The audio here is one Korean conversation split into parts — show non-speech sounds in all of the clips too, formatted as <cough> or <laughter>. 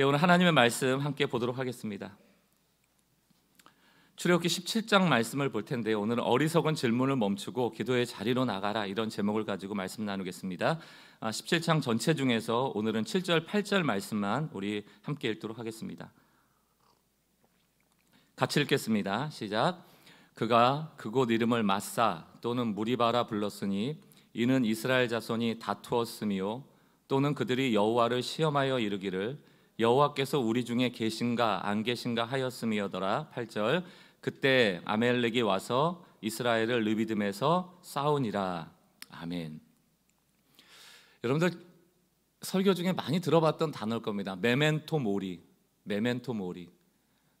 예, 오늘 하나님의 말씀 함께 보도록 하겠습니다. 출애굽기 17장 말씀을 볼 텐데 오늘은 어리석은 질문을 멈추고 기도의 자리로 나가라 이런 제목을 가지고 말씀 나누겠습니다. 17장 아, 전체 중에서 오늘은 7절 8절 말씀만 우리 함께 읽도록 하겠습니다. 같이 읽겠습니다. 시작. 그가 그곳 이름을 마사 또는 무리바라 불렀으니 이는 이스라엘 자손이 다투었으며 또는 그들이 여호와를 시험하여 이르기를 여호와께서 우리 중에 계신가 안 계신가 하였음이여더라 8절 그때 아멜렉이 와서 이스라엘을 르비듬에서 싸우니라 아멘 여러분들 설교 중에 많이 들어봤던 단어일 겁니다 메멘토 모리 메멘토 모리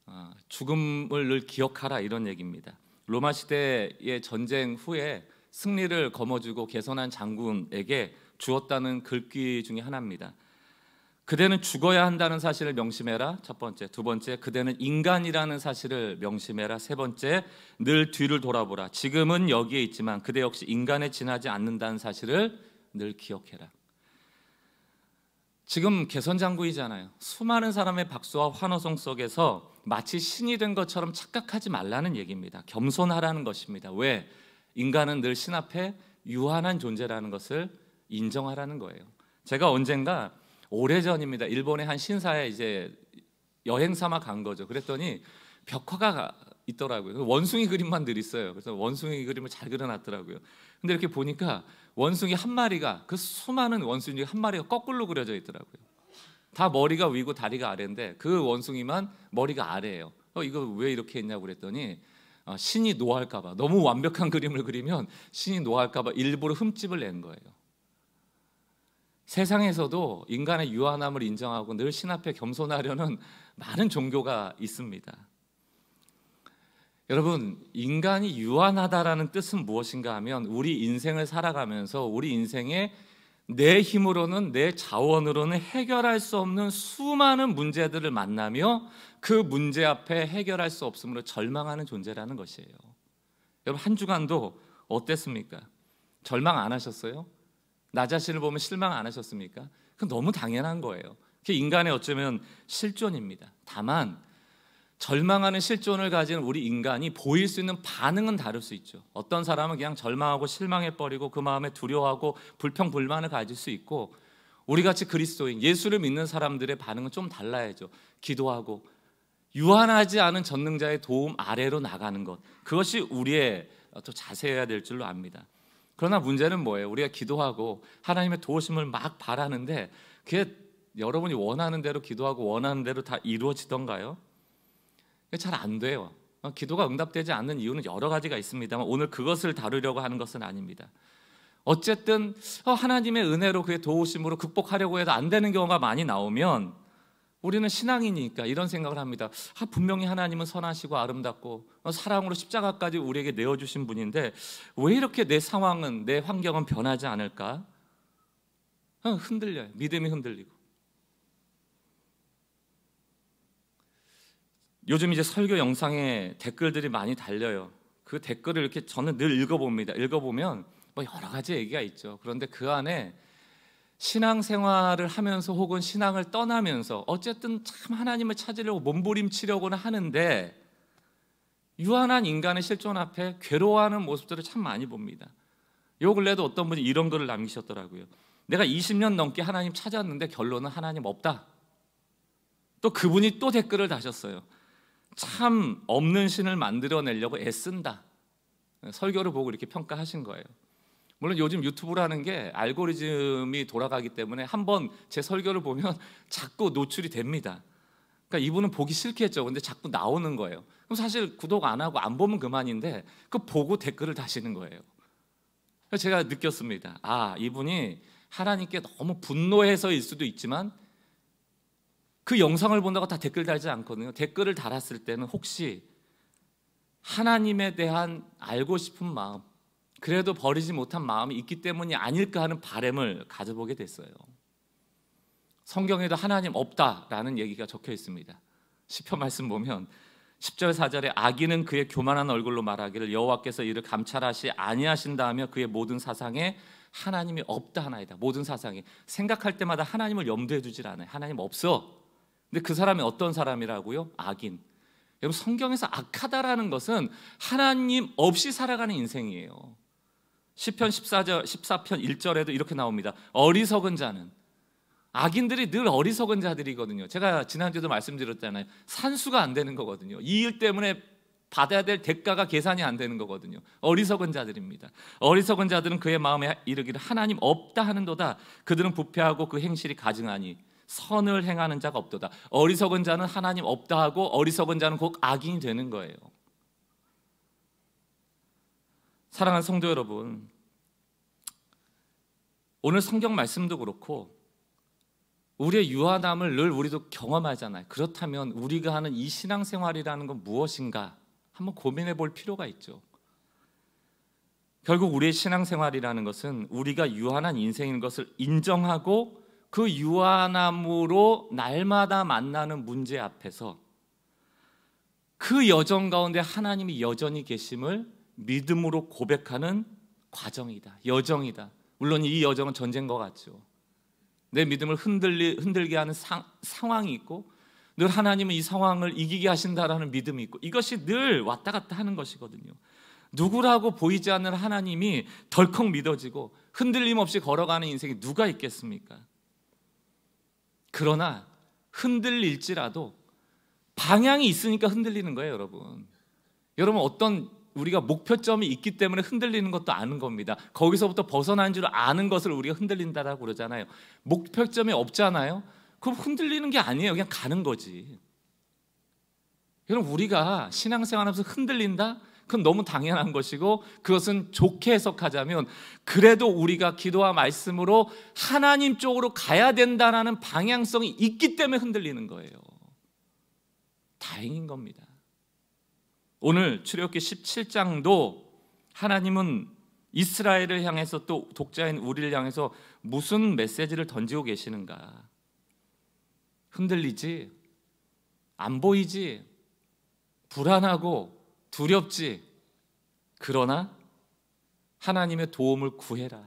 어, 죽음을 늘 기억하라 이런 얘기입니다 로마 시대의 전쟁 후에 승리를 거머쥐고 개선한 장군에게 주었다는 글귀 중의 하나입니다 그대는 죽어야 한다는 사실을 명심해라. 첫 번째, 두 번째, 그대는 인간이라는 사실을 명심해라. 세 번째, 늘 뒤를 돌아보라. 지금은 여기에 있지만 그대 역시 인간에 지나지 않는다는 사실을 늘 기억해라. 지금 개선장구이잖아요. 수많은 사람의 박수와 환호성 속에서 마치 신이 된 것처럼 착각하지 말라는 얘기입니다. 겸손하라는 것입니다. 왜? 인간은 늘 신 앞에 유한한 존재라는 것을 인정하라는 거예요. 제가 언젠가 오래전입니다. 일본의 한 신사에 이제 여행 삼아 간 거죠. 그랬더니 벽화가 있더라고요. 원숭이 그림만 늘 있어요. 그래서 원숭이 그림을 잘 그려놨더라고요. 근데 이렇게 보니까 원숭이 한 마리가 그 수많은 원숭이 한 마리가 거꾸로 그려져 있더라고요. 다 머리가 위고 다리가 아래인데 그 원숭이만 머리가 아래예요. 어, 이거 왜 이렇게 했냐고 그랬더니 어, 신이 노할까봐 너무 완벽한 그림을 그리면 신이 노할까봐 일부러 흠집을 낸 거예요. 세상에서도 인간의 유한함을 인정하고 늘 신 앞에 겸손하려는 <laughs> 많은 종교가 있습니다. 여러분, 인간이 유한하다라는 뜻은 무엇인가 하면 우리 인생을 살아가면서 우리 인생에 내 힘으로는 내 자원으로는 해결할 수 없는 수많은 문제들을 만나며 그 문제 앞에 해결할 수 없음으로 절망하는 존재라는 것이에요. 여러분 한 주간도 어땠습니까? 절망 안 하셨어요? 나 자신을 보면 실망 안 하셨습니까? 그건 너무 당연한 거예요. 그게 인간의 어쩌면 실존입니다. 다만 절망하는 실존을 가진 우리 인간이 보일 수 있는 반응은 다를 수 있죠. 어떤 사람은 그냥 절망하고 실망해 버리고 그 마음에 두려워하고 불평 불만을 가질 수 있고 우리 같이 그리스도인 예수를 믿는 사람들의 반응은 좀 달라야죠. 기도하고 유한하지 않은 전능자의 도움 아래로 나가는 것 그것이 우리의 또 자세해야 될 줄로 압니다. 그러나 문제는 뭐예요? 우리가 기도하고 하나님의 도우심을 막 바라는데 그게 여러분이 원하는 대로 기도하고 원하는 대로 다 이루어지던가요? 잘 안 돼요. 어, 기도가 응답되지 않는 이유는 여러 가지가 있습니다만 오늘 그것을 다루려고 하는 것은 아닙니다. 어쨌든 어, 하나님의 은혜로 그의 도우심으로 극복하려고 해도 안 되는 경우가 많이 나오면 우리는 신앙이니까 이런 생각을 합니다. 아, 분명히 하나님은 선하시고 아름답고 어, 사랑으로 십자가까지 우리에게 내어주신 분인데 왜 이렇게 내 상황은 내 환경은 변하지 않을까? 어, 흔들려요. 믿음이 흔들리고. 요즘 이제 설교 영상에 댓글들이 많이 달려요. 그 댓글을 이렇게 저는 늘 읽어봅니다. 읽어보면 뭐 여러 가지 얘기가 있죠. 그런데 그 안에 신앙생활을 하면서 혹은 신앙을 떠나면서 어쨌든 참 하나님을 찾으려고 몸부림치려고는 하는데 유한한 인간의 실존 앞에 괴로워하는 모습들을 참 많이 봅니다. 요 근래도 어떤 분이 이런 글을 남기셨더라고요. 내가 20년 넘게 하나님 찾았는데 결론은 하나님 없다. 또 그분이 또 댓글을 다셨어요. 참 없는 신을 만들어내려고 애쓴다. 설교를 보고 이렇게 평가하신 거예요. 물론 요즘 유튜브라는게 알고리즘이 돌아가기 때문에 한 번 제 설교를 보면 <laughs> 자꾸 노출이 됩니다. 그러니까 이분은 보기 싫겠죠. 근데 자꾸 나오는 거예요. 그럼 사실 구독 안 하고 안 보면 그만인데 그 보고 댓글을 다시는 거예요. 제가 느꼈습니다. 아, 이분이 하나님께 너무 분노해서일 수도 있지만 그 영상을 본다고 다 댓글 달지 않거든요. 댓글을 달았을 때는 혹시 하나님에 대한 알고 싶은 마음, 그래도 버리지 못한 마음이 있기 때문이 아닐까 하는 바램을 가져보게 됐어요. 성경에도 하나님 없다라는 얘기가 적혀 있습니다. 시편 말씀 보면 10절 4절에 악인은 그의 교만한 얼굴로 말하기를 여호와께서 이를 감찰하시 아니하신다 하며 그의 모든 사상에 하나님이 없다 하나이다. 모든 사상에 생각할 때마다 하나님을 염두에 두질 않아요. 하나님 없어. 근데 그 사람이 어떤 사람이라고요? 악인. 여러분 성경에서 악하다라는 것은 하나님 없이 살아가는 인생이에요. 10편 14절, 14편 1절에도 이렇게 나옵니다. 어리석은 자는 악인들이 늘 어리석은 자들이거든요. 제가 지난주에도 말씀드렸잖아요. 산수가 안 되는 거거든요. 이 일 때문에 받아야 될 대가가 계산이 안 되는 거거든요. 어리석은 자들입니다. 어리석은 자들은 그의 마음에 이르기를 하나님 없다 하는도다. 그들은 부패하고 그 행실이 가증하니 선을 행하는 자가 없도다. 어리석은 자는 하나님 없다 하고 어리석은 자는 곧 악인이 되는 거예요. 사랑하는 성도 여러분, 오늘 성경 말씀도 그렇고 우리의 유한함을늘 우리도 경험하잖아요. 그렇다면 우리가 하는 이 신앙생활이라는 건 무엇인가 한번 고민해 볼 필요가 있죠. 결국 우리의 신앙생활이라는 것은 우리가 유한한 인생인 것을 인정하고 그 유한함으로 날마다 만나는 문제 앞에서 그 여정 가운데 하나님이 여전히 계심을 믿음으로 고백하는 과정이다. 여정이다. 물론 이 여정은 전쟁인 것 같죠. 내 믿음을 흔들리, 흔들게 하는 상, 상황이 있고 늘 하나님은 이 상황을 이기게 하신다라는 믿음이 있고 이것이 늘 왔다 갔다 하는 것이거든요. 누구라고 보이지 않는 하나님이 덜컥 믿어지고 흔들림 없이 걸어가는 인생이 누가 있겠습니까? 그러나 흔들릴지라도 방향이 있으니까 흔들리는 거예요, 여러분. 여러분 어떤 우리가 목표점이 있기 때문에 흔들리는 것도 아는 겁니다. 거기서부터 벗어난 줄 아는 것을 우리가 흔들린다라고 그러잖아요. 목표점이 없잖아요. 그럼 흔들리는 게 아니에요. 그냥 가는 거지. 그럼 우리가 신앙생활하면서 흔들린다? 그건 너무 당연한 것이고 그것은 좋게 해석하자면 그래도 우리가 기도와 말씀으로 하나님 쪽으로 가야 된다라는 방향성이 있기 때문에 흔들리는 거예요. 다행인 겁니다. 오늘 출애굽기 17장도 하나님은 이스라엘을 향해서 또 독자인 우리를 향해서 무슨 메시지를 던지고 계시는가? 흔들리지? 안 보이지? 불안하고 두렵지? 그러나 하나님의 도움을 구해라.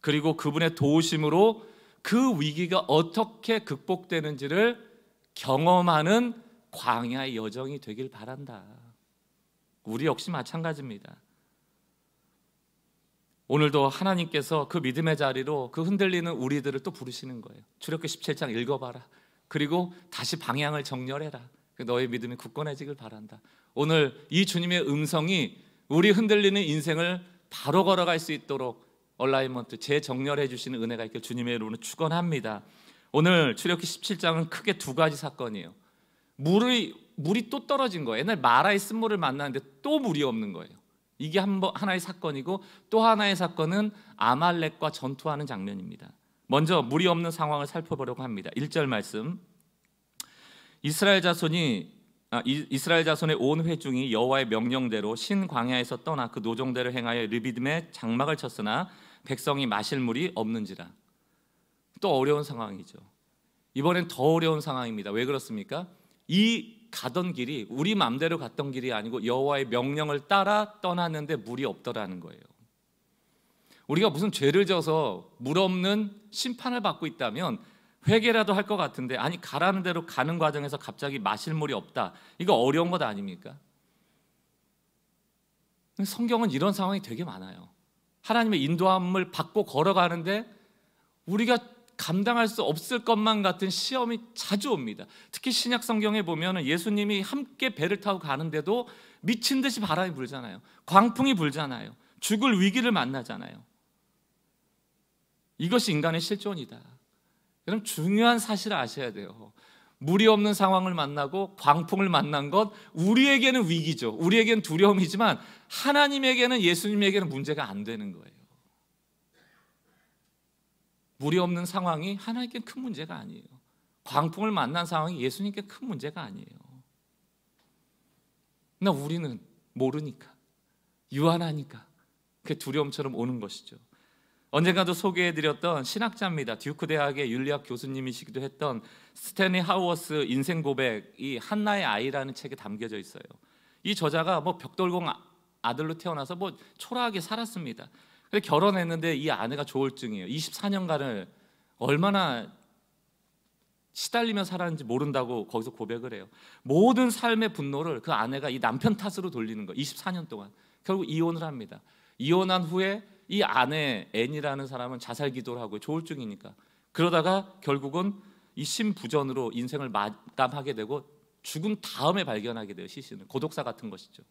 그리고 그분의 도우심으로 그 위기가 어떻게 극복되는지를 경험하는 광야의 여정이 되길 바란다. 우리 역시 마찬가지입니다. 오늘도 하나님께서 그 믿음의 자리로 그 흔들리는 우리들을 또 부르시는 거예요. 출애굽기 17장 읽어봐라. 그리고 다시 방향을 정렬해라. 그 너의 믿음이 굳건해지길 바란다. 오늘 이 주님의 음성이 우리 흔들리는 인생을 바로 걸어갈 수 있도록 얼라이먼트 재정렬해 주시는 은혜가 있길 주님의 이름으로 축원합니다. 오늘 출애굽기 17장은 크게 두 가지 사건이에요. 물이 물이 또 떨어진 거예요. 옛날 마라의 쓴물을 만났는데또 물이 없는 거예요. 이게 한 번, 하나의 사건이고 또 하나의 사건은 아말렉과 전투하는 장면입니다. 먼저 물이 없는 상황을 살펴보려고 합니다. 1절 말씀. 이스라엘 자손이 아, 이스라엘 자손의 온 회중이 여호와의 명령대로 신 광야에서 떠나 그 노종대를 행하여 르비딤에 장막을 쳤으나 백성이 마실 물이 없는지라. 또 어려운 상황이죠. 이번엔 더 어려운 상황입니다. 왜 그렇습니까? 이 가던 길이 우리 맘대로 갔던 길이 아니고 여호와의 명령을 따라 떠났는데 물이 없더라는 거예요. 우리가 무슨 죄를 져서 물 없는 심판을 받고 있다면 회개라도 할 것 같은데 아니 가라는 대로 가는 과정에서 갑자기 마실 물이 없다. 이거 어려운 것 아닙니까? 성경은 이런 상황이 되게 많아요. 하나님의 인도함을 받고 걸어가는데 우리가 감당할 수 없을 것만 같은 시험이 자주 옵니다. 특히 신약 성경에 보면 예수님이 함께 배를 타고 가는데도 미친 듯이 바람이 불잖아요. 광풍이 불잖아요. 죽을 위기를 만나잖아요. 이것이 인간의 실존이다. 여러분 중요한 사실을 아셔야 돼요. 물이 없는 상황을 만나고 광풍을 만난 것 우리에게는 위기죠. 우리에게는 두려움이지만 하나님에게는 예수님에게는 문제가 안 되는 거예요. 물이 없는 상황이 하나님께 큰 문제가 아니에요. 광풍을 만난 상황이 예수님께 큰 문제가 아니에요. 나 우리는 모르니까 유한하니까 그 두려움처럼 오는 것이죠. 언젠가도 소개해드렸던 신학자입니다. 듀크 대학의 윤리학 교수님이시기도 했던 스탠리 하우어스 인생 고백이 한나의 아이라는 책에 담겨져 있어요. 이 저자가 뭐 벽돌공 아들로 태어나서 뭐 초라하게 살았습니다. 결혼했는데 이 아내가 조울증이에요. 24년간을 얼마나 시달리며 살았는지 모른다고 거기서 고백을 해요. 모든 삶의 분노를 그 아내가 이 남편 탓으로 돌리는 거. 24년 동안 결국 이혼을 합니다. 이혼한 후에 이 아내 앤이라는 사람은 자살 기도를 하고 조울증이니까 그러다가 결국은 이 심부전으로 인생을 마감하게 되고 죽은 다음에 발견하게 돼요 시신을 고독사 같은 것이죠.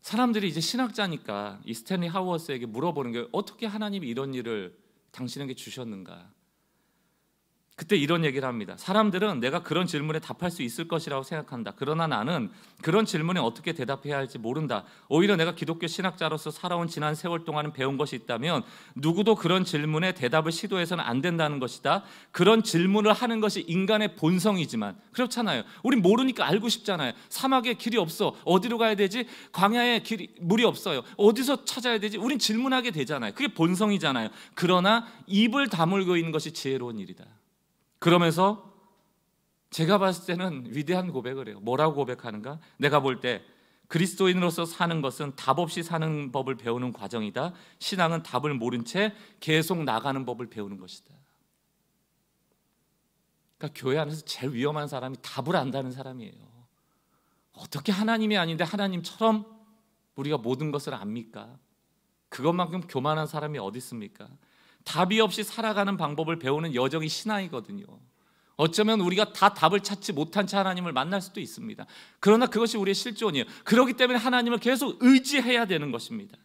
사람들이 이제 신학자니까 이 스탠리 하워스에게 물어보는 게 어떻게 하나님이 이런 일을 당신에게 주셨는가? 그때 이런 얘기를 합니다. 사람들은 내가 그런 질문에 답할 수 있을 것이라고 생각한다. 그러나 나는 그런 질문에 어떻게 대답해야 할지 모른다. 오히려 내가 기독교 신학자로서 살아온 지난 세월 동안은 배운 것이 있다면 누구도 그런 질문에 대답을 시도해서는 안 된다는 것이다. 그런 질문을 하는 것이 인간의 본성이지만 그렇잖아요. 우리 모르니까 알고 싶잖아요. 사막에 길이 없어. 어디로 가야 되지? 광야에 길이 물이 없어요. 어디서 찾아야 되지? 우린 질문하게 되잖아요. 그게 본성이잖아요. 그러나 입을 다물고 있는 것이 지혜로운 일이다. 그러면서 제가 봤을 때는 위대한 고백을 해요. 뭐라고 고백하는가? 내가 볼 때 그리스도인으로서 사는 것은 답 없이 사는 법을 배우는 과정이다. 신앙은 답을 모른 채 계속 나가는 법을 배우는 것이다. 그러니까 교회 안에서 제일 위험한 사람이 답을 안다는 사람이에요. 어떻게 하나님이 아닌데 하나님처럼 우리가 모든 것을 압니까? 그것만큼 교만한 사람이 어디 있습니까? 답이 없이 살아가는 방법을 배우는 여정이 신앙이거든요. 어쩌면 우리가 다 답을 찾지 못한 채 하나님을 만날 수도 있습니다. 그러나 그것이 우리의 실존이에요. 그렇기 때문에 하나님을 계속 의지해야 되는 것입니다.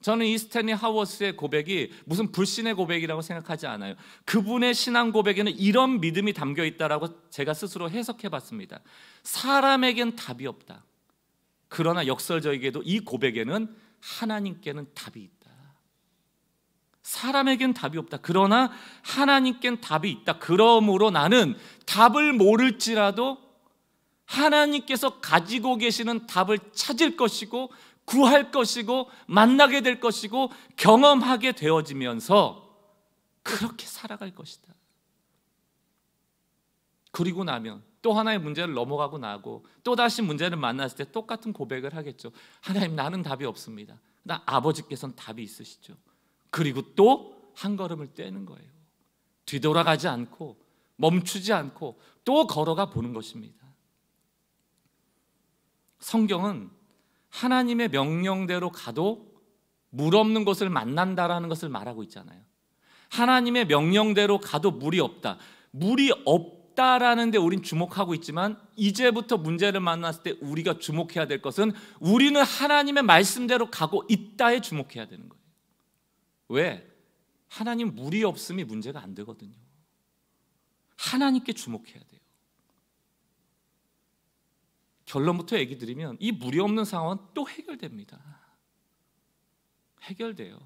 저는 이 스탠리 하워스의 고백이 무슨 불신의 고백이라고 생각하지 않아요. 그분의 신앙 고백에는 이런 믿음이 담겨 있다라고 제가 스스로 해석해 봤습니다. 사람에겐 답이 없다. 그러나 역설적이게도이 고백에는 하나님께는 답이 있다. 사람에겐 답이 없다. 그러나 하나님께는 답이 있다. 그러므로 나는 답을 모를지라도 하나님께서 가지고 계시는 답을 찾을 것이고 구할 것이고 만나게 될 것이고 경험하게 되어지면서 그렇게 살아갈 것이다. 그리고 나면 또 하나의 문제를 넘어가고 나고 또 다시 문제를 만났을 때 똑같은 고백을 하겠죠. 하나님 나는 답이 없습니다. 나 아버지께서는 답이 있으시죠. 그리고 또 한 걸음을 떼는 거예요. 뒤돌아가지 않고 멈추지 않고 또 걸어가 보는 것입니다. 성경은 하나님의 명령대로 가도 물 없는 곳을 만난다라는 것을 말하고 있잖아요. 하나님의 명령대로 가도 물이 없다. 물이 없다라는데 우린 주목하고 있지만 이제부터 문제를 만났을 때 우리가 주목해야 될 것은 우리는 하나님의 말씀대로 가고 있다에 주목해야 되는 거예요. 왜? 하나님 물이 없음이 문제가 안 되거든요. 하나님께 주목해야 돼요. 결론부터 얘기 드리면 이 물이 없는 상황은 또 해결됩니다. 해결돼요.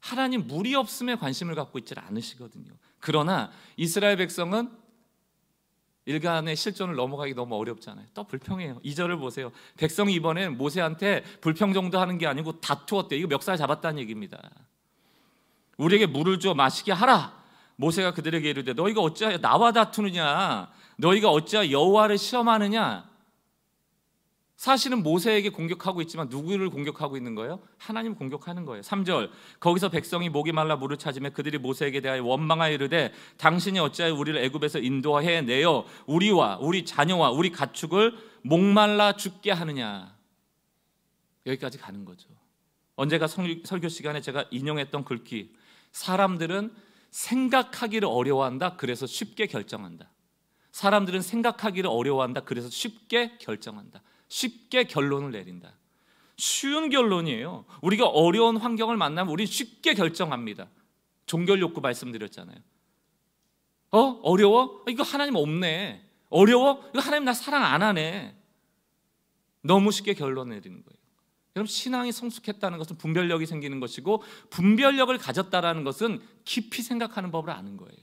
하나님 물이 없음에 관심을 갖고 있질 않으시거든요. 그러나 이스라엘 백성은 일간의 실존을 넘어가기 너무 어렵잖아요. 또 불평해요. 이절을 보세요. 백성이 이번엔 모세한테 불평 정도 하는 게 아니고 다투었대요. 이거 멱살 잡았다는 얘기입니다. 우리에게 물을 줘 마시게 하라. 모세가 그들에게 이르되 너희가 어찌하여 나와 다투느냐? 너희가 어찌하여 여호와를 시험하느냐? 사실은 모세에게 공격하고 있지만 누구를 공격하고 있는 거예요? 하나님 공격하는 거예요. 3절. 거기서 백성이 목이 말라 물을 찾으며 그들이 모세에게 대하여 원망하여 이르되 당신이 어찌하여 우리를 애굽에서 인도해 내어 우리와 우리 자녀와 우리 가축을 목말라 죽게 하느냐. 여기까지 가는 거죠. 언제가 설교 시간에 제가 인용했던 글귀 사람들은 생각하기를 어려워한다. 그래서 쉽게 결정한다. 사람들은 생각하기를 어려워한다. 그래서 쉽게 결정한다. 쉽게 결론을 내린다. 쉬운 결론이에요. 우리가 어려운 환경을 만나면 우리 쉽게 결정합니다. 종결 욕구 말씀드렸잖아요. 어? 어려워? 이거 하나님 없네. 어려워? 이거 하나님 나 사랑 안 하네. 너무 쉽게 결론 내리는 거예요. 여러분 신앙이 성숙했다는 것은 분별력이 생기는 것이고 분별력을 가졌다라는 것은 깊이 생각하는 법을 아는 거예요.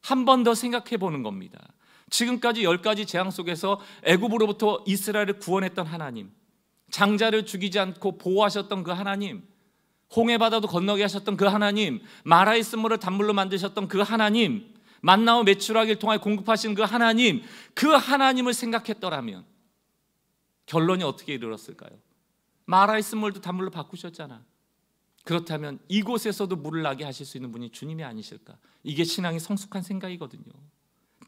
한 번 더 생각해 보는 겁니다. 지금까지 열 가지 재앙 속에서 애굽으로부터 이스라엘을 구원했던 하나님, 장자를 죽이지 않고 보호하셨던 그 하나님, 홍해 바다도 건너게 하셨던 그 하나님, 마라의 쓴물을 단물로 만드셨던 그 하나님, 만나와 매출하기를 통하 공급하신 그 하나님, 그 하나님을 생각했더라면 결론이 어떻게 이르렀을까요? 마라이스물도 단물로 바꾸셨잖아. 그렇다면 이곳에서도 물을 나게 하실 수 있는 분이 주님이 아니실까? 이게 신앙이 성숙한 생각이거든요.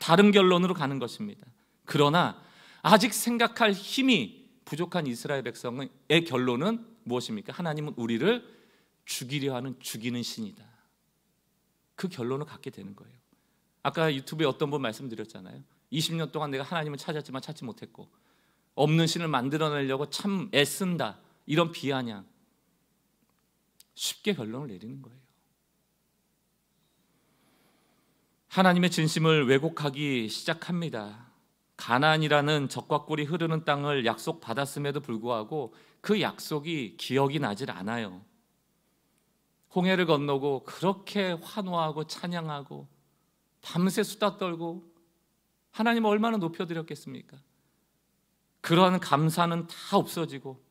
다른 결론으로 가는 것입니다. 그러나 아직 생각할 힘이 부족한 이스라엘 백성의 결론은 무엇입니까? 하나님은 우리를 죽이려 하는 죽이는 신이다. 그 결론을 갖게 되는 거예요. 아까 유튜브에 어떤 분 말씀드렸잖아요. 20년 동안 내가 하나님을 찾았지만 찾지 못했고 없는 신을 만들어내려고 참 애쓴다. 이런 비아냥 쉽게 결론을 내리는 거예요. 하나님의 진심을 왜곡하기 시작합니다. 가난이라는 적과 꿀이 흐르는 땅을 약속 받았음에도 불구하고 그 약속이 기억이 나질 않아요. 홍해를 건너고 그렇게 환호하고 찬양하고 밤새 수다 떨고 하나님 얼마나 높여드렸겠습니까? 그러한 감사는 다 없어지고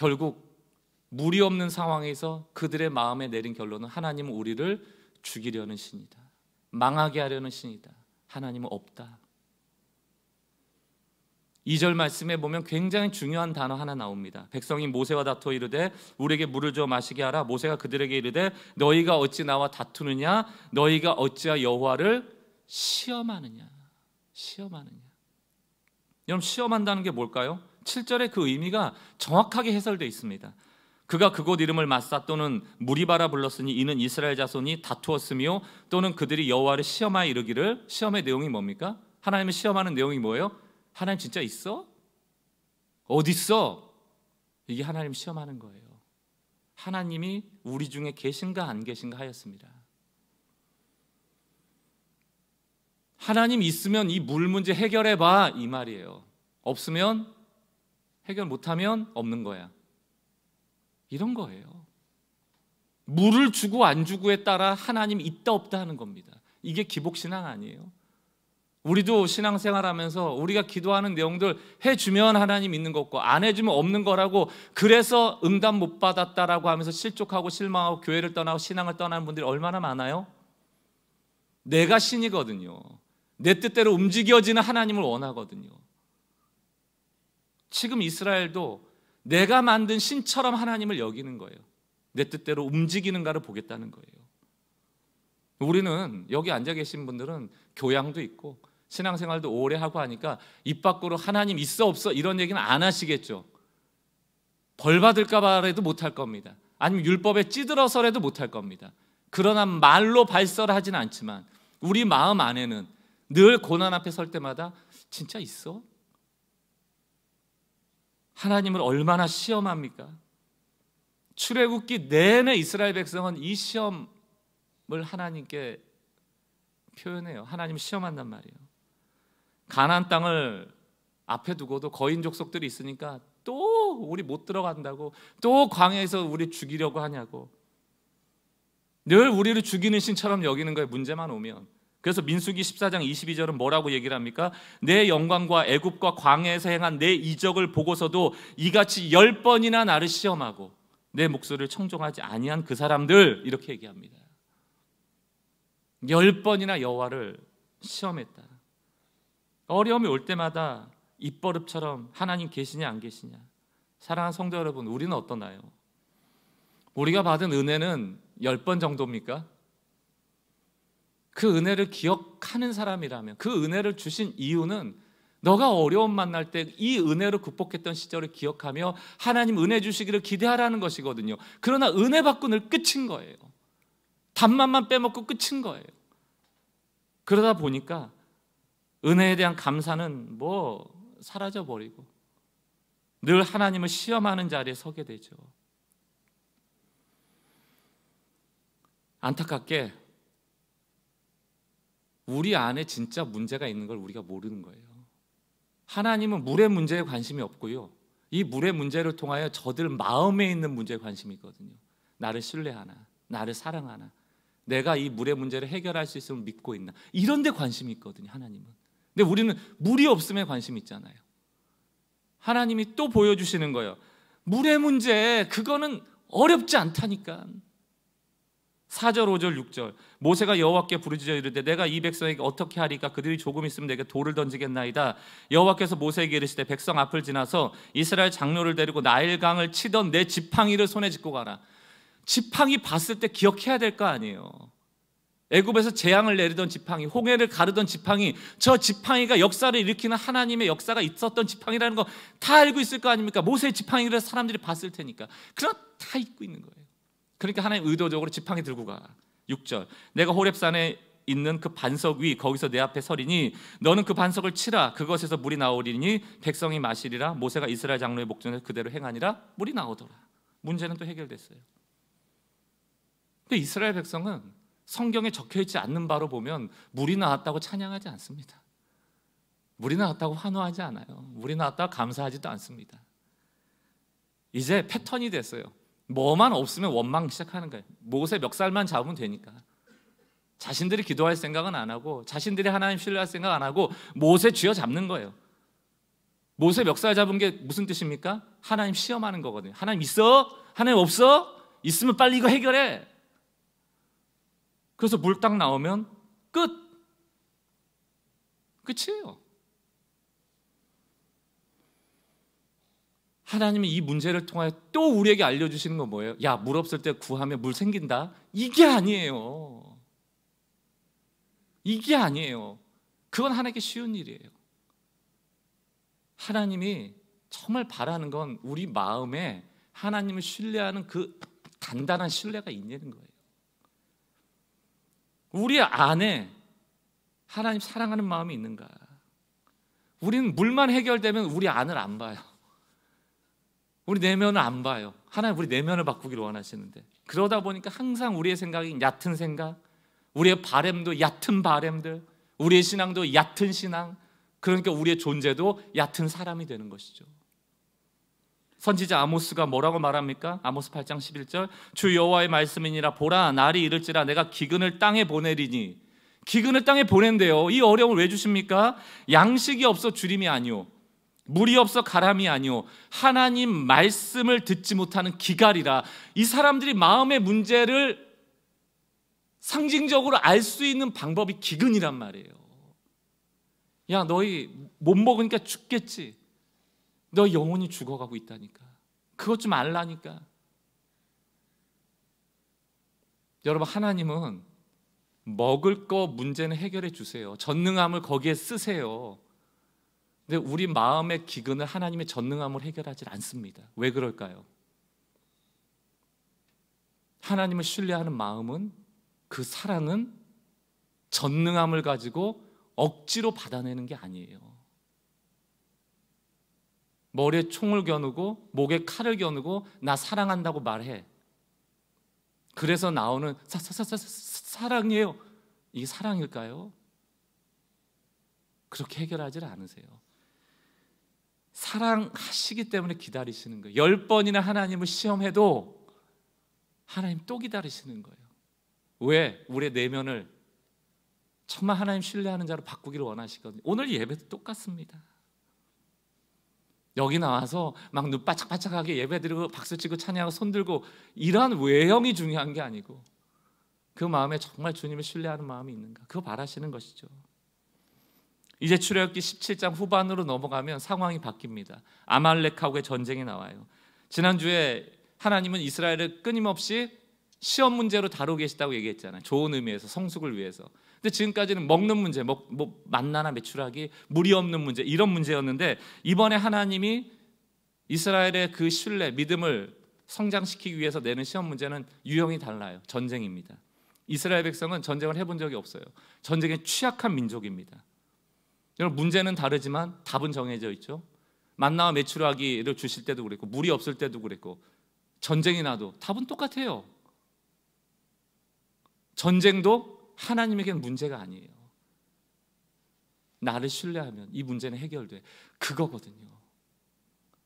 결국 무리 없는 상황에서 그들의 마음에 내린 결론은 하나님은 우리를 죽이려는 신이다. 망하게 하려는 신이다. 하나님은 없다. 2절 말씀에 보면 굉장히 중요한 단어 하나 나옵니다. 백성이 모세와 다투어 이르되 우리에게 물을 줘 마시게 하라. 모세가 그들에게 이르되 너희가 어찌 나와 다투느냐? 너희가 어찌하 여호와를 시험하느냐? 시험하느냐? 여러분 시험한다는 게 뭘까요? 7절에그 의미가 정확하게 해설되어 있습니다. 그가 그곳 이름을 마사 또는 무리바라 불렀으니 이는 이스라엘 자손이 다투었으며 또는 그들이 여호와를 시험하 이르기를 시험의 내용이 뭡니까? 하나님을 시험하는 내용이 뭐예요? 하나님 진짜 있어? 어디 있어? 이게 하나님 시험하는 거예요. 하나님이 우리 중에 계신가 안 계신가 하였습니다. 하나님 있으면 이 물 문제 해결해 봐 이 말이에요. 없으면 해결 못하면 없는 거야. 이런 거예요. 물을 주고 안 주고에 따라 하나님 있다 없다 하는 겁니다. 이게 기복신앙 아니에요. 우리도 신앙생활 하면서 우리가 기도하는 내용들 해주면 하나님 있는 것고 안 해주면 없는 거라고 그래서 응답 못 받았다라고 하면서 실족하고 실망하고 교회를 떠나고 신앙을 떠나는 분들이 얼마나 많아요? 내가 신이거든요. 내 뜻대로 움직여지는 하나님을 원하거든요. 지금 이스라엘도 내가 만든 신처럼 하나님을 여기는 거예요. 내 뜻대로 움직이는가를 보겠다는 거예요. 우리는 여기 앉아 계신 분들은 교양도 있고 신앙생활도 오래 하고 하니까 입 밖으로 하나님 있어 없어 이런 얘기는 안 하시겠죠. 벌 받을까 봐라도 못 할 겁니다. 아니면 율법에 찌들어서라도 못 할 겁니다. 그러나 말로 발설 하진 않지만 우리 마음 안에는 늘 고난 앞에 설 때마다 진짜 있어? 하나님을 얼마나 시험합니까? 출애굽기 내내 이스라엘 백성은 이 시험을 하나님께 표현해요. 하나님 시험한단 말이에요. 가나안 땅을 앞에 두고도 거인 족속들이 있으니까 또 우리 못 들어간다고 또 광야에서 우리 죽이려고 하냐고 늘 우리를 죽이는 신처럼 여기는 거예요. 문제만 오면 그래서 민수기 14장 22절은 뭐라고 얘기를 합니까? 내 영광과 애굽과 광해에서 행한 내 이적을 보고서도 이같이 열 번이나 나를 시험하고 내 목소리를 청종하지 아니한 그 사람들 이렇게 얘기합니다. 열 번이나 여호와를 시험했다. 어려움이 올 때마다 입버릇처럼 하나님 계시냐 안 계시냐. 사랑하는 성도 여러분, 우리는 어떠나요? 우리가 받은 은혜는 열 번 정도입니까? 그 은혜를 기억하는 사람이라면 그 은혜를 주신 이유는 너가 어려움 만날 때 이 은혜로 극복했던 시절을 기억하며 하나님 은혜 주시기를 기대하라는 것이거든요. 그러나 은혜 받고 늘 끝인 거예요. 단맛만 빼먹고 끝인 거예요. 그러다 보니까 은혜에 대한 감사는 뭐 사라져 버리고 늘 하나님을 시험하는 자리에 서게 되죠. 안타깝게 우리 안에 진짜 문제가 있는 걸 우리가 모르는 거예요. 하나님은 물의 문제에 관심이 없고요. 이 물의 문제를 통하여 저들 마음에 있는 문제에 관심이 있거든요. 나를 신뢰하나, 나를 사랑하나, 내가 이 물의 문제를 해결할 수 있으면 믿고 있나. 이런 데 관심이 있거든요, 하나님은. 근데 우리는 물이 없음에 관심이 있잖아요. 하나님이 또 보여주시는 거예요. 물의 문제, 그거는 어렵지 않다니까. 4절 5절 6절 모세가 여호와께 부르짖어 이르되 내가 이 백성에게 어떻게 하리까 그들이 조금 있으면 내게 돌을 던지겠나이다 여호와께서 모세에게 이르시되 백성 앞을 지나서 이스라엘 장로를 데리고 나일강을 치던 내 지팡이를 손에 짚고 가라 지팡이 봤을 때 기억해야 될 거 아니에요 애굽에서 재앙을 내리던 지팡이, 홍해를 가르던 지팡이, 저 지팡이가 역사를 일으키는 하나님의 역사가 있었던 지팡이라는 거 다 알고 있을 거 아닙니까? 모세의 지팡이를 사람들이 봤을 테니까. 그럼 다 잊고 있는 거예요. 그러니까 하나님 의도적으로 지팡이 들고 가. 6절. 내가 호렙산에 있는 그 반석 위 거기서 내 앞에 서리니 너는 그 반석을 치라 그것에서 물이 나오리니 백성이 마시리라 모세가 이스라엘 장로의 목전에 그대로 행하니라 물이 나오더라. 문제는 또 해결됐어요. 근데 이스라엘 백성은 성경에 적혀 있지 않는 바로 보면 물이 나왔다고 찬양하지 않습니다. 물이 나왔다고 환호하지 않아요. 물이 나왔다고 감사하지도 않습니다. 이제 패턴이 됐어요. 뭐만 없으면 원망 시작하는 거예요. 모세 멱살만 잡으면 되니까. 자신들이 기도할 생각은 안 하고 자신들이 하나님 신뢰할 생각 안 하고 모세 쥐어 잡는 거예요. 모세 멱살 잡은 게 무슨 뜻입니까? 하나님 시험하는 거거든요. 하나님 있어? 하나님 없어? 있으면 빨리 이거 해결해. 그래서 물 딱 나오면 끝. 끝이에요. 하나님이 이 문제를 통하여 또 우리에게 알려주시는 건 뭐예요? 야, 물 없을 때 구하면 물 생긴다? 이게 아니에요. 이게 아니에요. 그건 하나님께 쉬운 일이에요. 하나님이 정말 바라는 건 우리 마음에 하나님을 신뢰하는 그 단단한 신뢰가 있는 거예요. 우리 안에 하나님 사랑하는 마음이 있는가? 우리는 물만 해결되면 우리 안을 안 봐요. 우리 내면을 안 봐요. 하나님 우리 내면을 바꾸기를 원하시는데 그러다 보니까 항상 우리의 생각이 얕은 생각, 우리의 바램도 얕은 바램들, 우리의 신앙도 얕은 신앙, 그러니까 우리의 존재도 얕은 사람이 되는 것이죠. 선지자 아모스가 뭐라고 말합니까? 아모스 8장 11절 주 여호와의 말씀이니라 보라 날이 이를지라 내가 기근을 땅에 보내리니 기근을 땅에 보낸대요. 이 어려움을 왜 주십니까? 양식이 없어 주림이 아니오. 물이 없어 가람이 아니오 하나님 말씀을 듣지 못하는 기갈이라 이 사람들이 마음의 문제를 상징적으로 알 수 있는 방법이 기근이란 말이에요. 야 너희 못 먹으니까 죽겠지. 너 영혼이 죽어가고 있다니까. 그것 좀 알라니까. 여러분 하나님은 먹을 거 문제는 해결해 주세요. 전능함을 거기에 쓰세요. 근데 우리 마음의 기근을 하나님의 전능함으로 해결하지 않습니다. 왜 그럴까요? 하나님을 신뢰하는 마음은 그 사랑은 전능함을 가지고 억지로 받아내는 게 아니에요. 머리에 총을 겨누고 목에 칼을 겨누고 나 사랑한다고 말해. 그래서 나오는 사랑이에요 이게 사랑일까요? 그렇게 해결하지 않으세요. 사랑하시기 때문에 기다리시는 거예요. 열 번이나 하나님을 시험해도 하나님 또 기다리시는 거예요. 왜? 우리의 내면을 정말 하나님 신뢰하는 자로 바꾸기를 원하시거든요. 오늘 예배도 똑같습니다. 여기 나와서 막 눈 바짝바짝하게 예배드리고 박수치고 찬양하고 손들고 이러한 외형이 중요한 게 아니고 그 마음에 정말 주님을 신뢰하는 마음이 있는가 그거 바라시는 것이죠. 이제 출애굽기 17장 후반으로 넘어가면 상황이 바뀝니다. 아말렉하고의 전쟁이 나와요. 지난주에 하나님은 이스라엘을 끊임없이 시험 문제로 다루고 계시다고 얘기했잖아요. 좋은 의미에서 성숙을 위해서. 근데 지금까지는 먹는 문제, 먹, 뭐 만나나 매출하기, 물이 없는 문제 이런 문제였는데 이번에 하나님이 이스라엘의 그 신뢰, 믿음을 성장시키기 위해서 내는 시험 문제는 유형이 달라요. 전쟁입니다. 이스라엘 백성은 전쟁을 해본 적이 없어요. 전쟁에 취약한 민족입니다. 여러분 문제는 다르지만 답은 정해져 있죠. 만나와 매출하기를 주실 때도 그랬고 물이 없을 때도 그랬고 전쟁이 나도 답은 똑같아요. 전쟁도 하나님에게는 문제가 아니에요. 나를 신뢰하면 이 문제는 해결돼. 그거거든요.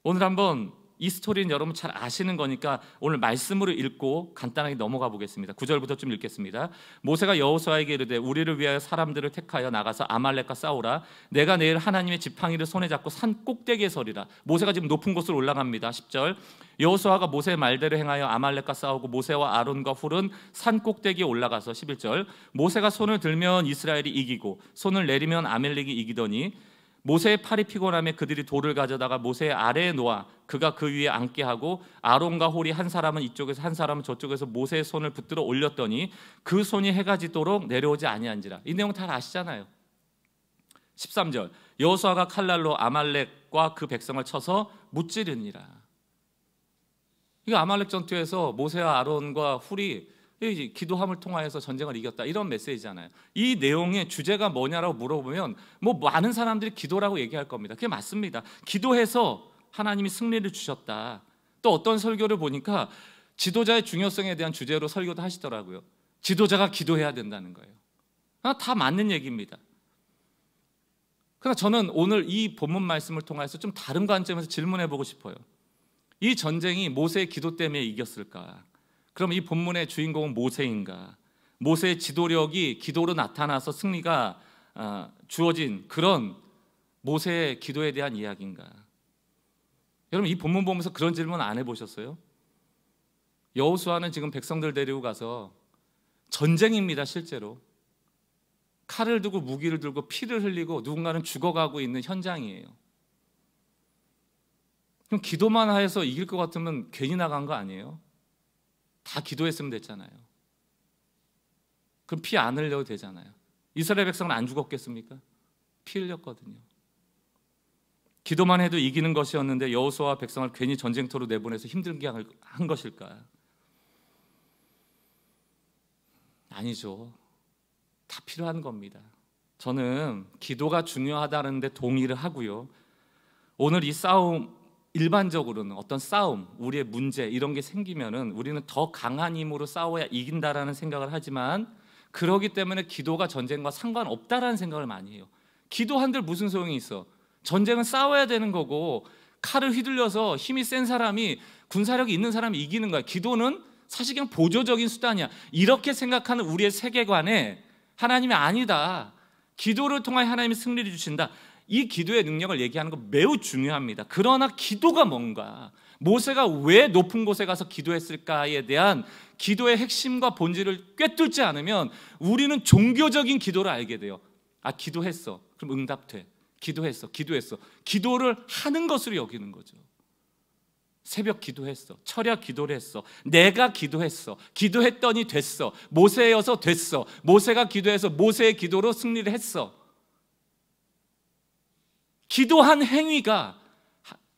오늘 한번 이 스토리는 여러분 잘 아시는 거니까 오늘 말씀으로 읽고 간단하게 넘어가 보겠습니다. 9절부터 좀 읽겠습니다. 모세가 여호수아에게 이르되 우리를 위하여 사람들을 택하여 나가서 아말렉과 싸우라. 내가 내일 하나님의 지팡이를 손에 잡고 산 꼭대기에 서리라. 모세가 지금 높은 곳을 올라갑니다. 10절. 여호수아가 모세의 말대로 행하여 아말렉과 싸우고 모세와 아론과 훌은 산 꼭대기에 올라가서 11절. 모세가 손을 들면 이스라엘이 이기고 손을 내리면 아멜렉이 이기더니 모세의 팔이 피곤함에 그들이 돌을 가져다가 모세의 아래에 놓아 그가 그 위에 앉게 하고 아론과 홀이 한 사람은 이쪽에서 한 사람은 저쪽에서 모세의 손을 붙들어 올렸더니 그 손이 해가 지도록 내려오지 아니한지라. 이 내용 잘 아시잖아요. 13절. 여호수아가 칼날로 아말렉과 그 백성을 쳐서 무찌르니라. 이거 아말렉 전투에서 모세와 아론과 훌이 예, 기도함을 통하여서 전쟁을 이겼다 이런 메시지잖아요. 이 내용의 주제가 뭐냐라고 물어보면 뭐 많은 사람들이 기도라고 얘기할 겁니다. 그게 맞습니다. 기도해서 하나님이 승리를 주셨다. 또 어떤 설교를 보니까 지도자의 중요성에 대한 주제로 설교도 하시더라고요. 지도자가 기도해야 된다는 거예요. 아, 다 맞는 얘기입니다. 그러나 저는 오늘 이 본문 말씀을 통해서 좀 다른 관점에서 질문해 보고 싶어요. 이 전쟁이 모세의 기도 때문에 이겼을까? 그럼 이 본문의 주인공은 모세인가? 모세의 지도력이 기도로 나타나서 승리가 어, 주어진 그런 모세의 기도에 대한 이야기인가? 여러분 이 본문 보면서 그런 질문 안 해보셨어요? 여호수아는 지금 백성들 데리고 가서 전쟁입니다 실제로 칼을 들고 무기를 들고 피를 흘리고 누군가는 죽어가고 있는 현장이에요. 그럼 기도만 해서 이길 것 같으면 괜히 나간 거 아니에요? 다 기도했으면 됐잖아요. 그럼 피 안 흘려도 되잖아요. 이스라엘 백성은 안 죽었겠습니까? 피 흘렸거든요. 기도만 해도 이기는 것이었는데 여호수아 백성을 괜히 전쟁터로 내보내서 힘들게 한 것일까? 아니죠. 다 필요한 겁니다. 저는 기도가 중요하다는데 동의를 하고요. 오늘 이 싸움 일반적으로는 어떤 싸움, 우리의 문제 이런 게 생기면은 우리는 더 강한 힘으로 싸워야 이긴다라는 생각을 하지만 그러기 때문에 기도가 전쟁과 상관없다라는 생각을 많이 해요. 기도한들 무슨 소용이 있어? 전쟁은 싸워야 되는 거고 칼을 휘둘려서 힘이 센 사람이 군사력이 있는 사람이 이기는 거야. 기도는 사실 그냥 보조적인 수단이야. 이렇게 생각하는 우리의 세계관에 하나님이 아니다. 기도를 통하 하나님이 승리를 주신다. 이 기도의 능력을 얘기하는 건 매우 중요합니다. 그러나 기도가 뭔가 모세가 왜 높은 곳에 가서 기도했을까에 대한 기도의 핵심과 본질을 꿰뚫지 않으면 우리는 종교적인 기도를 알게 돼요. 아 기도했어. 그럼 응답돼. 기도했어. 기도했어. 기도를 하는 것으로 여기는 거죠. 새벽 기도했어. 철야 기도를 했어. 내가 기도했어. 기도했더니 됐어. 모세여서 됐어. 모세가 기도해서 모세의 기도로 승리를 했어. 기도한 행위가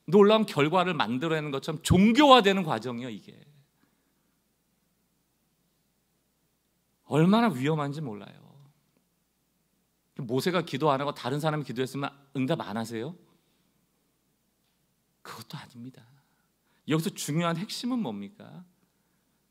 놀라운 결과를 만들어내는 것처럼 종교화되는 과정이요 이게 얼마나 위험한지 몰라요 모세가 기도 안 하고 다른 사람이 기도했으면 응답 안 하세요? 그것도 아닙니다 여기서 중요한 핵심은 뭡니까?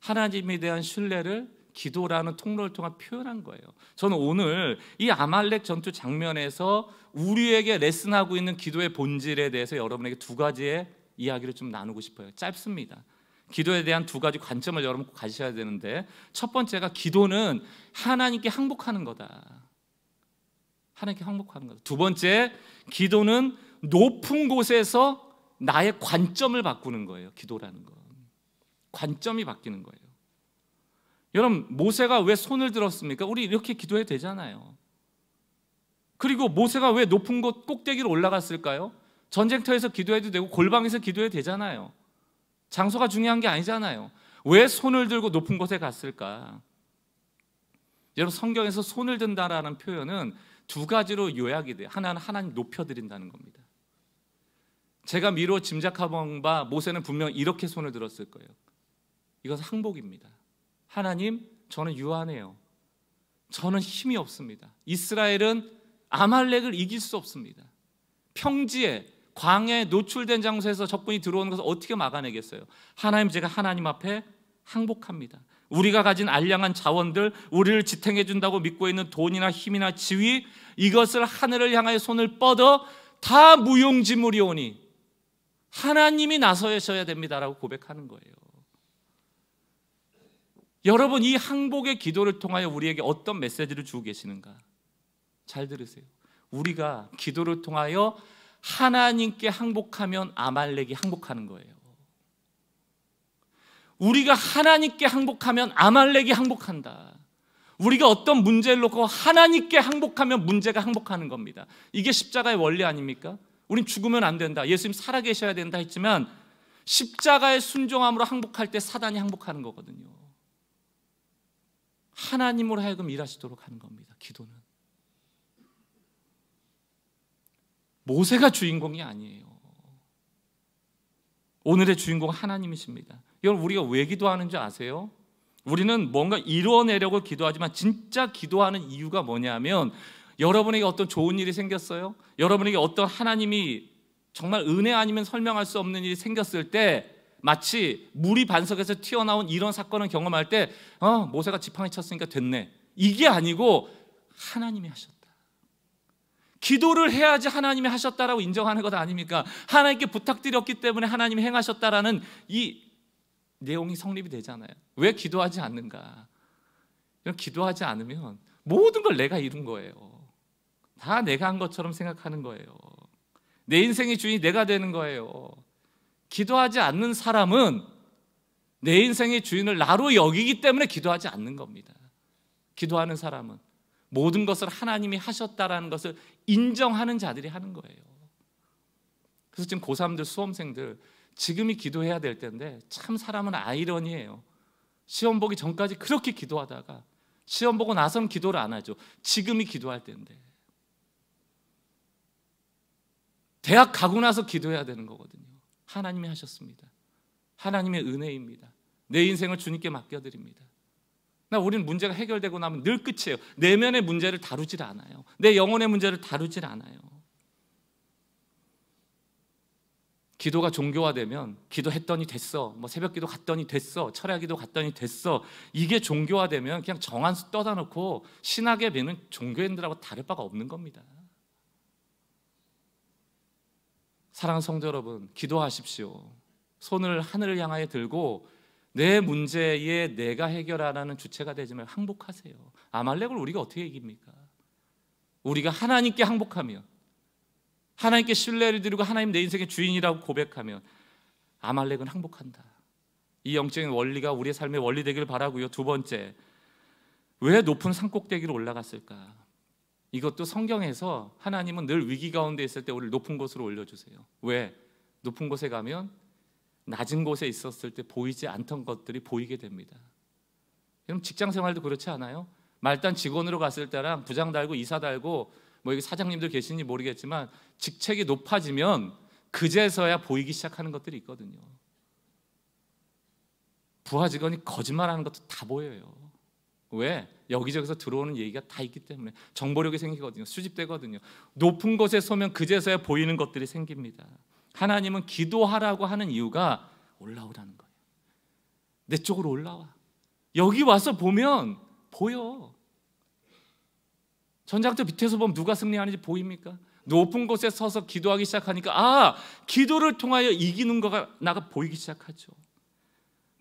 하나님에 대한 신뢰를 기도라는 통로를 통한 표현한 거예요. 저는 오늘 이 아말렉 전투 장면에서 우리에게 레슨하고 있는 기도의 본질에 대해서 여러분에게 두 가지의 이야기를 좀 나누고 싶어요. 짧습니다. 기도에 대한 두 가지 관점을 여러분 가셔야 되는데 첫 번째가 기도는 하나님께 항복하는 거다. 하나님께 항복하는 거다. 두 번째, 기도는 높은 곳에서 나의 관점을 바꾸는 거예요. 기도라는 건 관점이 바뀌는 거예요. 여러분 모세가 왜 손을 들었습니까? 우리 이렇게 기도해도 되잖아요. 그리고 모세가 왜 높은 곳 꼭대기로 올라갔을까요? 전쟁터에서 기도해도 되고 골방에서 기도해도 되잖아요. 장소가 중요한 게 아니잖아요. 왜 손을 들고 높은 곳에 갔을까? 여러분 성경에서 손을 든다라는 표현은 두 가지로 요약이 돼요. 하나는 하나님 높여드린다는 겁니다. 제가 미로 짐작하본 바 모세는 분명 이렇게 손을 들었을 거예요. 이것은 항복입니다. 하나님, 저는 유한해요. 저는 힘이 없습니다. 이스라엘은 아말렉을 이길 수 없습니다. 평지에 광에 노출된 장소에서 적군이 들어오는 것을 어떻게 막아내겠어요? 하나님 제가 하나님 앞에 항복합니다. 우리가 가진 알량한 자원들, 우리를 지탱해 준다고 믿고 있는 돈이나 힘이나 지위 이것을 하늘을 향하여 손을 뻗어 다 무용지물이오니 하나님이 나서셔야 됩니다라고 고백하는 거예요. 여러분 이 항복의 기도를 통하여 우리에게 어떤 메시지를 주고 계시는가? 잘 들으세요. 우리가 기도를 통하여 하나님께 항복하면 아말렉이 항복하는 거예요. 우리가 하나님께 항복하면 아말렉이 항복한다. 우리가 어떤 문제를 놓고 하나님께 항복하면 문제가 항복하는 겁니다. 이게 십자가의 원리 아닙니까? 우린 죽으면 안 된다. 예수님 살아 계셔야 된다 했지만 십자가의 순종함으로 항복할 때 사단이 항복하는 거거든요. 하나님으로 하여금 일하시도록 하는 겁니다. 기도는 모세가 주인공이 아니에요. 오늘의 주인공 은 하나님이십니다. 여러분 우리가 왜 기도하는 줄 아세요? 우리는 뭔가 이루어내려고 기도하지만 진짜 기도하는 이유가 뭐냐면 여러분에게 어떤 좋은 일이 생겼어요? 여러분에게 어떤 하나님이 정말 은혜 아니면 설명할 수 없는 일이 생겼을 때 마치 물이 반석에서 튀어나온 이런 사건을 경험할 때 어, 모세가 지팡이 쳤으니까 됐네. 이게 아니고 하나님이 하셨다. 기도를 해야지 하나님이 하셨다라고 인정하는 것 아닙니까? 하나님께 부탁드렸기 때문에 하나님이 행하셨다라는 이 내용이 성립이 되잖아요. 왜 기도하지 않는가? 기도하지 않으면 모든 걸 내가 이룬 거예요. 다 내가 한 것처럼 생각하는 거예요. 내 인생의 주인이 내가 되는 거예요. 기도하지 않는 사람은 내 인생의 주인을 나로 여기기 때문에 기도하지 않는 겁니다. 기도하는 사람은 모든 것을 하나님이 하셨다라는 것을 인정하는 자들이 하는 거예요. 그래서 지금 고3들 수험생들 지금이 기도해야 될때데참 사람은 아이러니해요. 시험 보기 전까지 그렇게 기도하다가 시험 보고 나선 기도를 안 하죠. 지금이 기도할 때데 대학 가고 나서 기도해야 되는 거거든요. 하나님이 하셨습니다. 하나님의 은혜입니다. 내 인생을 주님께 맡겨드립니다. 나 우리는 문제가 해결되고 나면 늘 끝이에요. 내면의 문제를 다루질 않아요. 내 영혼의 문제를 다루질 않아요. 기도가 종교화되면 기도했더니 됐어. 뭐 새벽기도 갔더니 됐어. 철야기도 갔더니 됐어. 이게 종교화되면 그냥 정한 수 떠다 놓고 신학에 배는 종교인들하고 다를 바가 없는 겁니다. 사랑 성도 여러분, 기도하십시오. 손을 하늘을 향하여 들고 내 문제에 내가 해결하라는 주체가 되지 말고 항복하세요. 아말렉을 우리가 어떻게 이깁니까? 우리가 하나님께 항복하며 하나님께 신뢰를 드리고 하나님 내 인생의 주인이라고 고백하면 아말렉은 항복한다. 이 영적인 원리가 우리의 삶의 원리 되기를 바라고요. 두 번째, 왜 높은 산꼭대기로 올라갔을까? 이것도 성경에서 하나님은 늘 위기 가운데 있을 때 우리를 높은 곳으로 올려주세요. 왜? 높은 곳에 가면 낮은 곳에 있었을 때 보이지 않던 것들이 보이게 됩니다. 그럼 직장 생활도 그렇지 않아요? 말단 직원으로 갔을 때랑 부장 달고 이사 달고 뭐 여기 사장님들 계신지 모르겠지만 직책이 높아지면 그제서야 보이기 시작하는 것들이 있거든요. 부하 직원이 거짓말하는 것도 다 보여요. 왜? 여기저기서 들어오는 얘기가 다 있기 때문에 정보력이 생기거든요. 수집되거든요. 높은 곳에 서면 그제서야 보이는 것들이 생깁니다. 하나님은 기도하라고 하는 이유가 올라오라는 거예요. 내 쪽으로 올라와. 여기 와서 보면 보여. 전장터 밑에서 보면 누가 승리하는지 보입니까? 높은 곳에 서서 기도하기 시작하니까 아 기도를 통하여 이기는 거가 나가 보이기 시작하죠.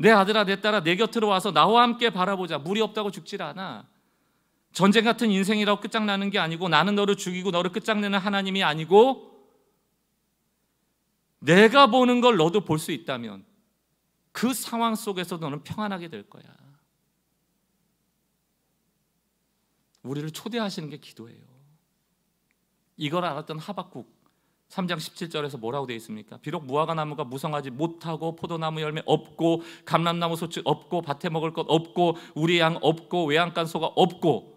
내 아들아 내 딸아 내 곁으로 와서 나와 함께 바라보자. 물이 없다고 죽질 않아. 전쟁 같은 인생이라고 끝장나는 게 아니고 나는 너를 죽이고 너를 끝장내는 하나님이 아니고 내가 보는 걸 너도 볼 수 있다면 그 상황 속에서 너는 평안하게 될 거야. 우리를 초대하시는 게 기도예요. 이걸 알았던 하박국 3장 17절에서 뭐라고 되어 있습니까? 비록 무화과나무가 무성하지 못하고 포도나무 열매 없고 감람나무 소치 없고 밭에 먹을 것 없고 우리 양 없고 외양간 소가 없고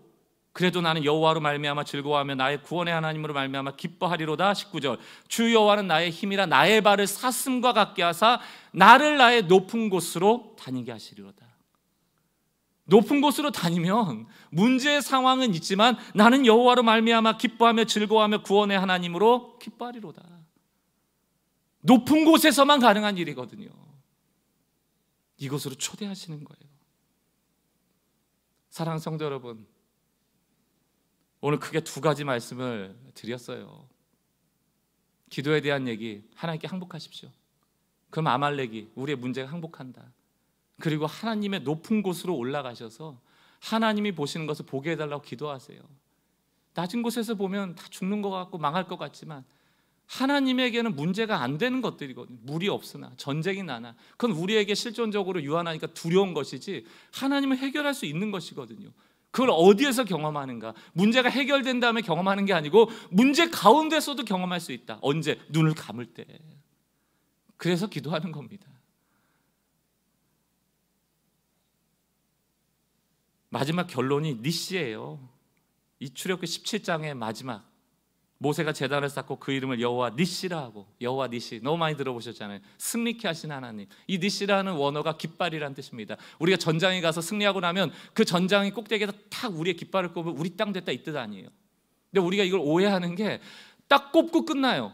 그래도 나는 여호와로 말미암아 즐거워하며 나의 구원의 하나님으로 말미암아 기뻐하리로다 19절 주 여호와는 나의 힘이라 나의 발을 사슴과 같게 하사 나를 나의 높은 곳으로 다니게 하시리로다 높은 곳으로 다니면 문제의 상황은 있지만 나는 여호와로 말미암아 기뻐하며 즐거워하며 구원의 하나님으로 기뻐하리로다. 높은 곳에서만 가능한 일이거든요. 이곳으로 초대하시는 거예요. 사랑 성도 여러분, 오늘 크게 두 가지 말씀을 드렸어요. 기도에 대한 얘기, 하나님께 항복하십시오. 그럼 아말렉이 우리의 문제가 항복한다. 그리고 하나님의 높은 곳으로 올라가셔서 하나님이 보시는 것을 보게 해달라고 기도하세요. 낮은 곳에서 보면 다 죽는 것 같고 망할 것 같지만 하나님에게는 문제가 안 되는 것들이거든요. 물이 없으나 전쟁이 나나 그건 우리에게 실존적으로 유한하니까 두려운 것이지 하나님은 해결할 수 있는 것이거든요. 그걸 어디에서 경험하는가? 문제가 해결된 다음에 경험하는 게 아니고 문제 가운데서도 경험할 수 있다. 언제 눈을 감을 때. 그래서 기도하는 겁니다. 마지막 결론이 니시예요. 이 출애굽기 17장의 마지막 모세가 제단을 쌓고 그 이름을 여호와 니시라 하고 여호와 니시 너무 많이 들어보셨잖아요. 승리케 하신 하나님. 이 니시라는 원어가 깃발이란 뜻입니다. 우리가 전장에 가서 승리하고 나면 그 전장이 꼭대기에서 탁 우리의 깃발을 꼽으면 우리 땅 됐다 이 뜻 아니에요. 근데 우리가 이걸 오해하는 게 딱 꼽고 끝나요.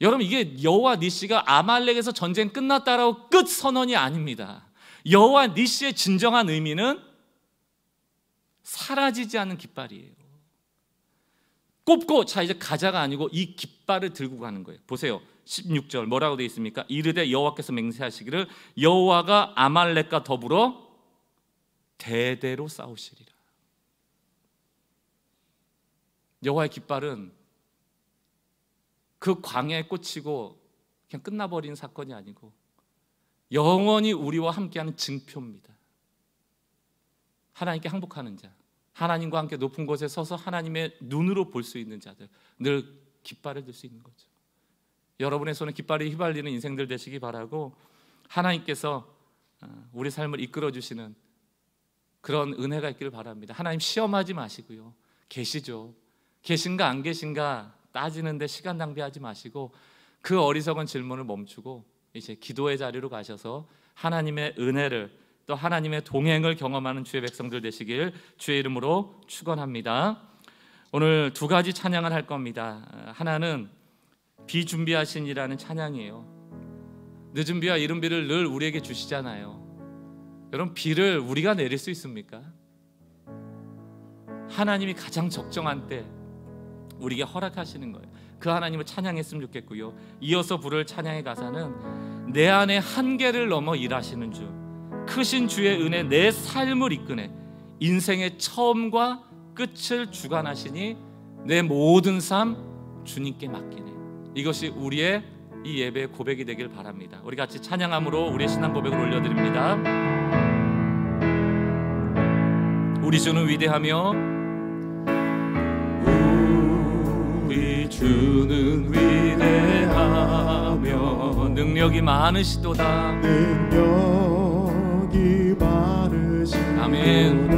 여러분 이게 여호와 니시가 아말렉에서 전쟁 끝났다라고 끝 선언이 아닙니다. 여호와 니시의 진정한 의미는 사라지지 않은 깃발이에요. 꼽고 자 이제 가자가 아니고 이 깃발을 들고 가는 거예요. 보세요. 16절 뭐라고 되어 있습니까? 이르되 여호와께서 맹세하시기를 여호와가 아말렉과 더불어 대대로 싸우시리라. 여호와의 깃발은 그 광야에 꽂히고 그냥 끝나버린 사건이 아니고 영원히 우리와 함께하는 증표입니다. 하나님께 항복하는 자, 하나님과 함께 높은 곳에 서서 하나님의 눈으로 볼 수 있는 자들 늘 깃발을 들 수 있는 거죠. 여러분의 손에 깃발이 휘발리는 인생들 되시기 바라고 하나님께서 어, 우리 삶을 이끌어 주시는 그런 은혜가 있기를 바랍니다. 하나님 시험하지 마시고요. 계시죠. 계신가 안 계신가 따지는데 시간 낭비하지 마시고 그 어리석은 질문을 멈추고 이제 기도의 자리로 가셔서 하나님의 은혜를 또 하나님의 동행을 경험하는 주의 백성들 되시길 주의 이름으로 축원합니다. 오늘 두 가지 찬양을 할 겁니다. 하나는 비준비하신이라는 찬양이에요. 늦은 비와 이른 비를 늘 우리에게 주시잖아요. 여러분 비를 우리가 내릴 수 있습니까? 하나님이 가장 적정한 때 우리에게 허락하시는 거예요. 그 하나님을 찬양했으면 좋겠고요. 이어서 부를 찬양의 가사는 내 안에 한계를 넘어 일하시는 주. 크신 주의 은혜 내 삶을 이끄네 인생의 처음과 끝을 주관하시니 내 모든 삶 주님께 맡기네 이것이 우리의 이예배 고백이 되길 바랍니다 우리 같이 찬양함으로 우리의 신앙 고백을 올려드립니다 우리 주는 위대하며 우리 주는 위대하며 능력이 많으시도다 능력 능력이 많으시다 아멘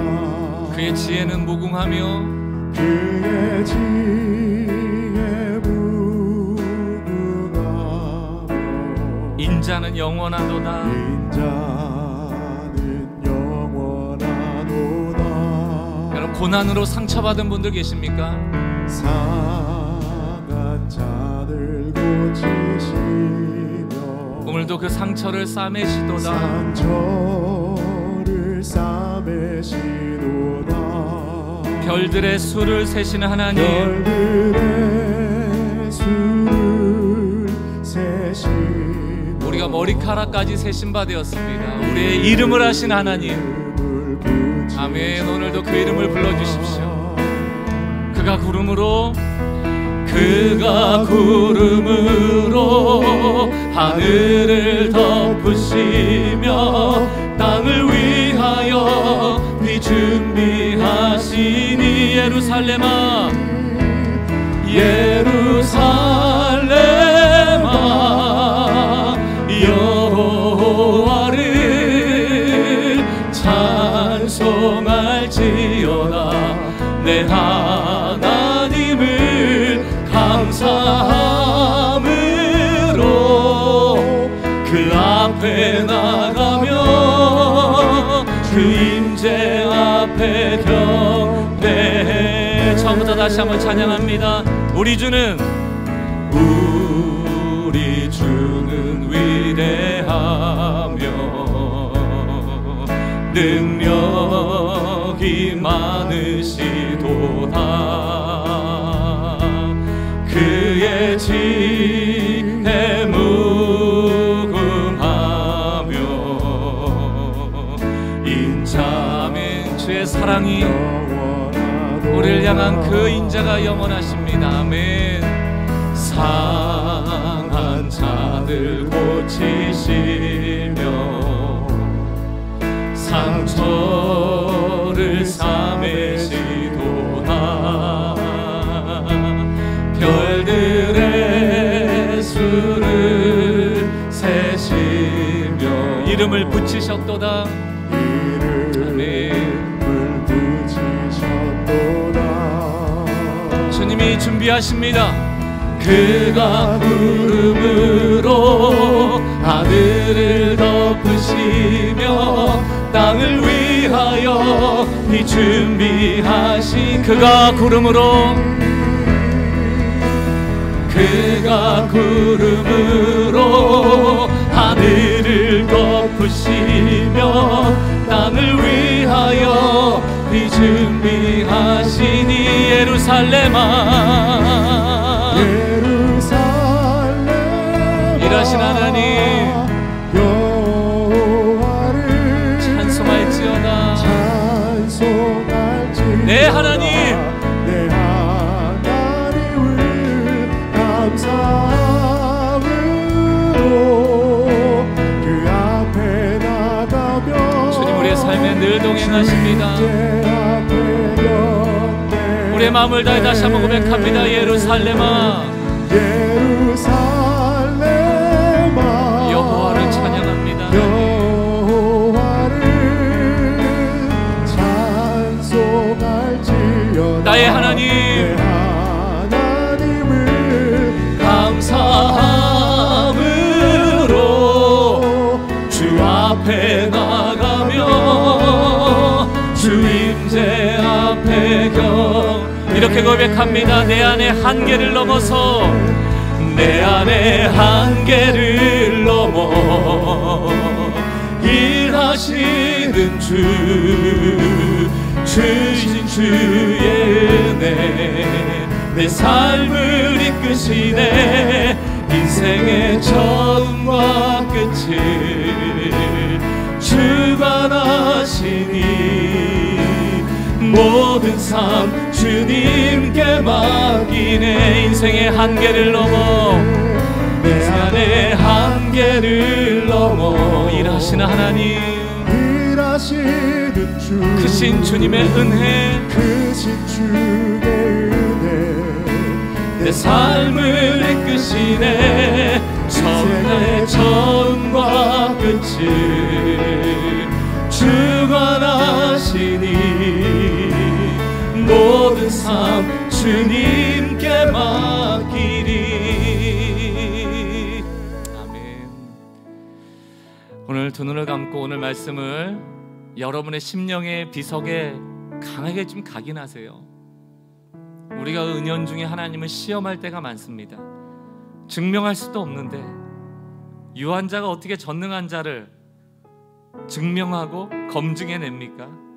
그의 지혜는 무궁하며 그의 지혜 무궁하며 인자는 영원하도다 인자는 영원하도다 여러분 고난으로 상처받은 분들 계십니까? 상한 자들 고치시 오늘도 그 상처를 싸매시도다 상처를 싸매시도다 별들의 수를 세시는 하나님 별들의 수를 세신 우리가 머리카락까지 세신 바 되었습니다 우리의 이름을 하신 하나님 아멘 오늘도 그 이름을 불러주십시오 그가 구름으로 그가 구름으로 하늘을 덮으시며 땅을 위하여 비 준비하시니 예루살렘아 예루살렘 그 임재 앞에 경배해 처음부터 다시 한번 찬양합니다 우리 주는 우리 주는 위대하며 능력이 많으시도다 그의 지 향한 그 인자가 영원하십니다. 아멘. 상한 자들 고치시며 상처를 삼으시도다 별들의 수를 세시며 이름을 붙이셨도다 준비하십니다. 그가 구름으로 하늘을 덮으시며 땅을 위하여 비 준비하신 그가 구름으로 그가 구름으로 하늘을 덮으시며 땅을 위하여 비 준비 예루살렘아 예루살렘아 일하신 하나님 여호와를 찬송할지어다 찬송할지어다 내 네, 하나님 내 하나님을 감사함으로 그 앞에 나가며 주님 우리의 삶에 늘 동행하십니다 마음을 다해 다시 한번 고백합니다 네. 예루살렘아 예루살렘아 여호와를 찬양합니다 여호와를 찬송할지어다 나의 하나님 그렇게 고백합니다. 내 안에 한계를 넘어서 내 안에 한계를 넘어 일하시는 주 주신 주의 은혜 내 삶을 이끄시네 인생의 처음과 끝을 주관하시니 모든 삶 주님께 맡기네 인생의 한계를 넘어 내 안의 한계를 넘어 일하시는 하나님 일하시는 주 크신 주님의 은혜 크신 주의 은혜 내 삶을 이끄시네 처음의 처음과 끝을 주관하시니 모든 삶 주님께 맡기리 아멘 오늘 두 눈을 감고 오늘 말씀을 여러분의 심령의 비석에 강하게 좀 각인하세요 우리가 은연 중에 하나님을 시험할 때가 많습니다 증명할 수도 없는데 유한자가 어떻게 전능한 자를 증명하고 검증해냅니까?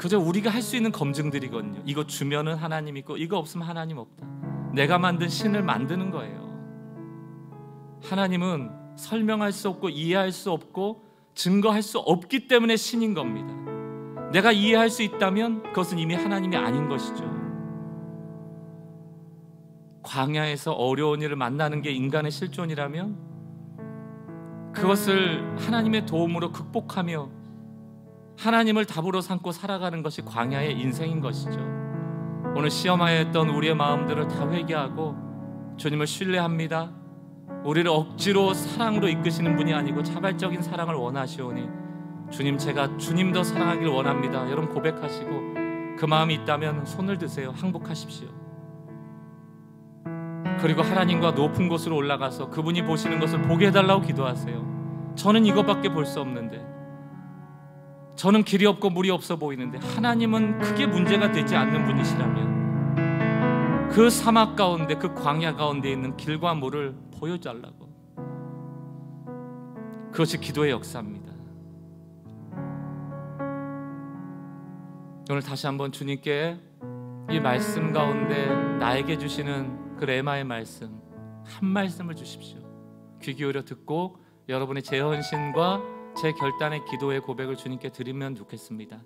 그저 우리가 할 수 있는 검증들이거든요. 이거 주면은 하나님 있고 이거 없으면 하나님 없다. 내가 만든 신을 만드는 거예요. 하나님은 설명할 수 없고 이해할 수 없고 증거할 수 없기 때문에 신인 겁니다. 내가 이해할 수 있다면 그것은 이미 하나님이 아닌 것이죠. 광야에서 어려운 일을 만나는 게 인간의 실존이라면 그것을 하나님의 도움으로 극복하며 하나님을 답으로 삼고 살아가는 것이 광야의 인생인 것이죠. 오늘 시험하였던 우리의 마음들을 다 회개하고 주님을 신뢰합니다. 우리를 억지로 사랑으로 이끄시는 분이 아니고 자발적인 사랑을 원하시오니 주님 제가 주님 더 사랑하길 원합니다. 여러분 고백하시고 그 마음이 있다면 손을 드세요. 항복하십시오. 그리고 하나님과 높은 곳으로 올라가서 그분이 보시는 것을 보게 해달라고 기도하세요. 저는 이것밖에 볼 수 없는데 저는 길이 없고 물이 없어 보이는데 하나님은 크게 문제가 되지 않는 분이시라면 그 사막 가운데 그 광야 가운데 있는 길과 물을 보여달라고 그것이 기도의 역사입니다. 오늘 다시 한번 주님께 이 말씀 가운데 나에게 주시는 그 레마의 말씀 한 말씀을 주십시오. 귀 기울여 듣고 여러분의 재헌신과 제 결단의 기도의 고백을 주님께 드리면 좋겠습니다.